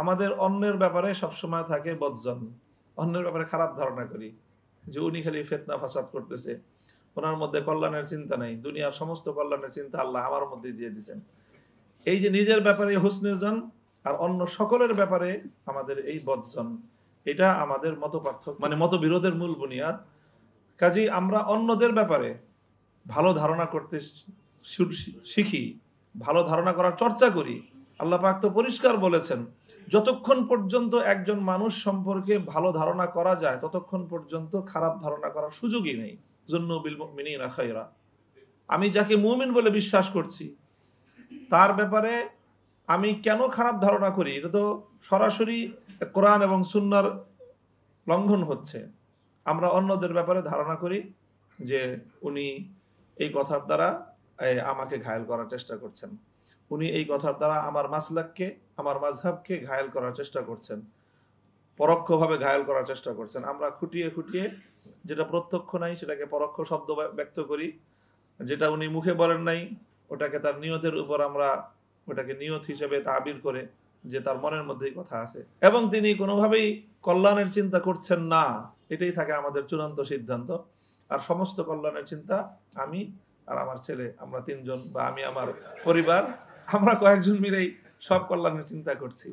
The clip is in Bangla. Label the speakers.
Speaker 1: আমাদের অন্যের ব্যাপারে সবসময় থাকে বদজন অন্যের ব্যাপারে খারাপ ধারণা করি যে উনি খালি ফেতনা ফাসাদ করতেছে ওনার মধ্যে কল্যাণের চিন্তা নেই দুনিয়ার সমস্ত কল্যাণের চিন্তা আল্লাহ আমার মধ্যে দিয়ে দিচ্ছেন এই যে নিজের ব্যাপারে জন আর অন্য সকলের ব্যাপারে আমাদের এই বদজন এটা আমাদের মত পার্থক্য মানে মতবিরোধের মূল বুনিয়াদ কাজেই আমরা অন্যদের ব্যাপারে ভালো ধারণা করতে শিখি ভালো ধারণা করার চর্চা করি পাক তো পরিষ্কার বলেছেন যতক্ষণ পর্যন্ত একজন মানুষ সম্পর্কে ভালো ধারণা করা যায় ততক্ষণ পর্যন্ত খারাপ ধারণা করার সুযোগই নেই জন্য মিনি রাখাইরা আমি যাকে মুমিন বলে বিশ্বাস করছি তার ব্যাপারে আমি কেন খারাপ ধারণা করি এটা তো সরাসরি কোরআন এবং সুন্নার লঙ্ঘন হচ্ছে আমরা অন্যদের ব্যাপারে ধারণা করি যে উনি এই কথার দ্বারা আমাকে ঘায়ল করার চেষ্টা করছেন উনি এই কথার দ্বারা আমার মাসলাককে আমার মাঝহাবকে ঘায়েল করার চেষ্টা করছেন পরোক্ষভাবে ঘায়ল করার চেষ্টা করছেন আমরা খুঁটিয়ে খুঁটিয়ে যেটা প্রত্যক্ষ নাই সেটাকে পরোক্ষ শব্দ ব্যক্ত করি যেটা উনি মুখে বলেন নাই ওটাকে তার নিয়তের উপর আমরা ওটাকে নিয়ত হিসেবে তাবির করে যে তার মনের মধ্যেই কথা আছে এবং তিনি কোনোভাবেই কল্যাণের চিন্তা করছেন না এটাই থাকে আমাদের চূড়ান্ত সিদ্ধান্ত আর সমস্ত কল্যাণের চিন্তা আমি আর আমার ছেলে আমরা তিনজন বা আমি আমার পরিবার আমরা কয়েকজন মিলেই সব কল্যাণের চিন্তা করছি